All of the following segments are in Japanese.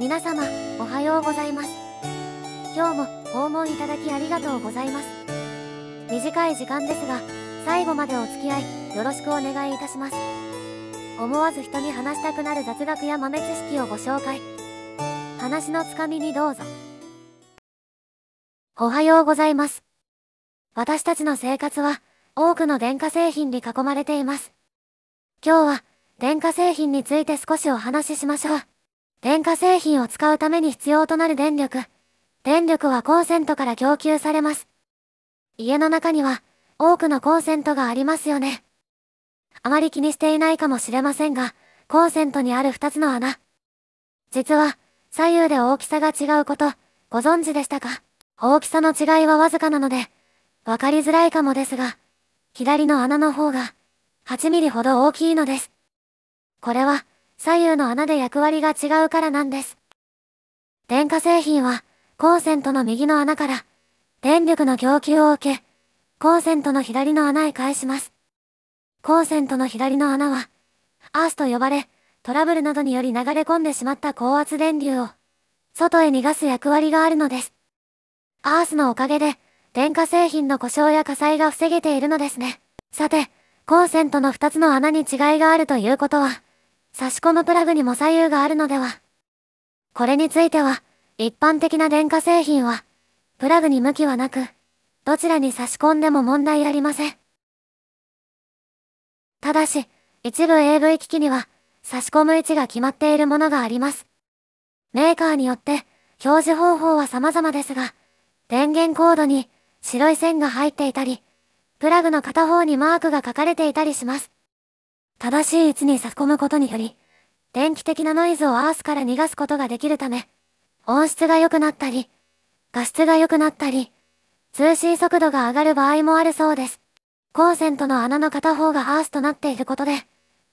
皆様おはようございます今日も訪問いただきありがとうございます短い時間ですが最後までお付き合いよろしくお願いいたします思わず人に話したくなる雑学や豆知識をご紹介話のつかみにどうぞおはようございます私たちの生活は多くの電化製品に囲まれています今日は電化製品について少しお話ししましょう電化製品を使うために必要となる電力。電力はコンセントから供給されます。家の中には多くのコンセントがありますよね。あまり気にしていないかもしれませんが、コンセントにある二つの穴。実は、左右で大きさが違うこと、ご存知でしたか大きさの違いはわずかなので、わかりづらいかもですが、左の穴の方が、8ミリほど大きいのです。これは、左右の穴で役割が違うからなんです。電化製品は、コンセントの右の穴から、電力の供給を受け、コンセントの左の穴へ返します。コンセントの左の穴は、アースと呼ばれ、トラブルなどにより流れ込んでしまった高圧電流を、外へ逃がす役割があるのです。アースのおかげで、電化製品の故障や火災が防げているのですね。さて、コンセントの2つの穴に違いがあるということは、差し込むプラグにも左右があるのでは。これについては、一般的な電化製品は、プラグに向きはなく、どちらに差し込んでも問題ありません。ただし、一部 AV 機器には、差し込む位置が決まっているものがあります。メーカーによって、表示方法は様々ですが、電源コードに白い線が入っていたり、プラグの片方にマークが書かれていたりします。正しい位置に差し込むことにより、電気的なノイズをアースから逃がすことができるため、音質が良くなったり、画質が良くなったり、通信速度が上がる場合もあるそうです。コンセントの穴の片方がアースとなっていることで、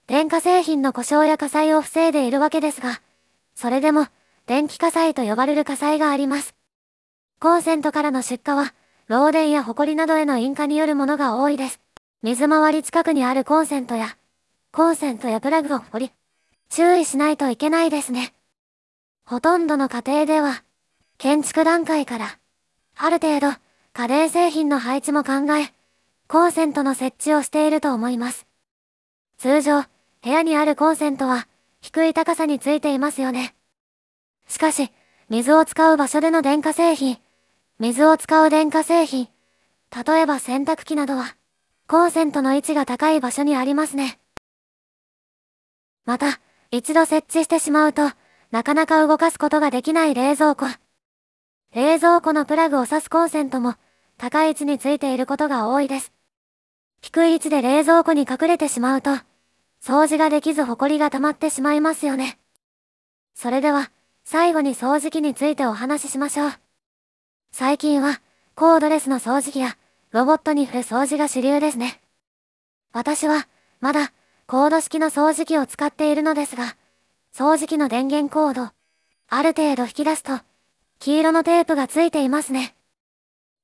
電化製品の故障や火災を防いでいるわけですが、それでも、電気火災と呼ばれる火災があります。コンセントからの出火は、漏電や埃などへの引火によるものが多いです。水回り近くにあるコンセントや、コンセントやプラグを掘り、注意しないといけないですね。ほとんどの家庭では、建築段階から、ある程度、家電製品の配置も考え、コンセントの設置をしていると思います。通常、部屋にあるコンセントは、低い高さについていますよね。しかし、水を使う場所での電化製品、水を使う電化製品、例えば洗濯機などは、コンセントの位置が高い場所にありますね。また、一度設置してしまうと、なかなか動かすことができない冷蔵庫。冷蔵庫のプラグを挿すコンセントも、高い位置についていることが多いです。低い位置で冷蔵庫に隠れてしまうと、掃除ができず埃が溜まってしまいますよね。それでは、最後に掃除機についてお話ししましょう。最近は、コードレスの掃除機や、ロボットに振る掃除が主流ですね。私は、まだ、コード式の掃除機を使っているのですが、掃除機の電源コード、ある程度引き出すと、黄色のテープがついていますね。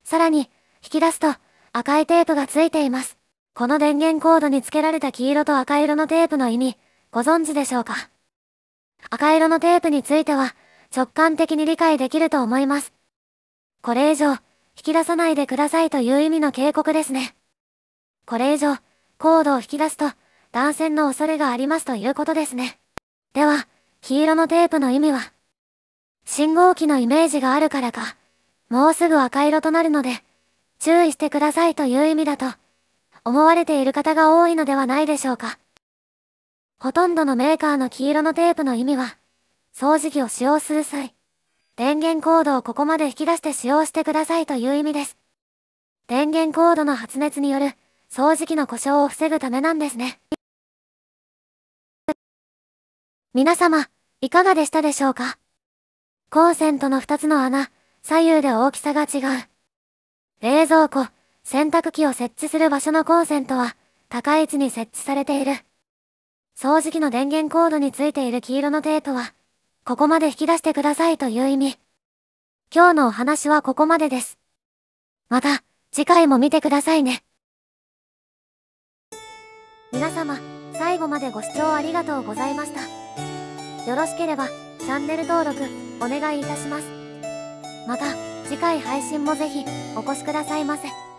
さらに、引き出すと、赤いテープがついています。この電源コードに付けられた黄色と赤色のテープの意味、ご存知でしょうか赤色のテープについては、直感的に理解できると思います。これ以上、引き出さないでくださいという意味の警告ですね。これ以上、コードを引き出すと、断線の恐れがありますということですね。では、黄色のテープの意味は信号機のイメージがあるからか、もうすぐ赤色となるので、注意してくださいという意味だと、思われている方が多いのではないでしょうか。ほとんどのメーカーの黄色のテープの意味は、掃除機を使用する際、電源コードをここまで引き出して使用してくださいという意味です。電源コードの発熱による掃除機の故障を防ぐためなんですね。皆様、いかがでしたでしょうかコンセントの2つの穴、左右で大きさが違う。冷蔵庫、洗濯機を設置する場所のコンセントは、高い位置に設置されている。掃除機の電源コードについている黄色のテープは、ここまで引き出してくださいという意味。今日のお話はここまでです。また、次回も見てくださいね。皆様、最後までご視聴ありがとうございました。よろしければ、チャンネル登録、お願いいたします。また、次回配信もぜひ、お越しくださいませ。